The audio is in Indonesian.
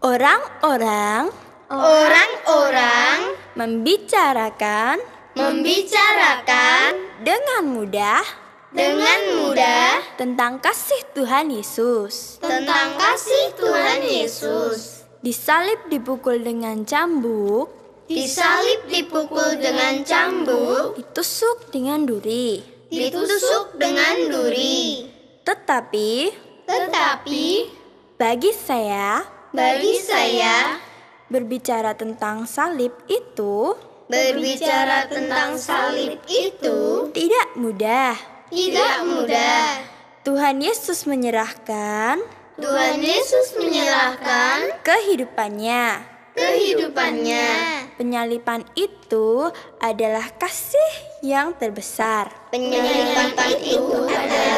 Orang-orang Orang-orang membicarakan membicarakan dengan mudah dengan mudah tentang kasih Tuhan Yesus tentang kasih Tuhan Yesus disalib dipukul dengan cambuk disalib dipukul dengan cambuk ditusuk dengan duri ditusuk dengan duri tetapi tetapi bagi saya bagi saya, berbicara tentang salib itu berbicara tentang salib itu tidak mudah. Tidak mudah. Tuhan Yesus menyerahkan Tuhan Yesus menyerahkan kehidupannya. Kehidupannya. Penyalipan itu adalah kasih yang terbesar. Penyalipan itu adalah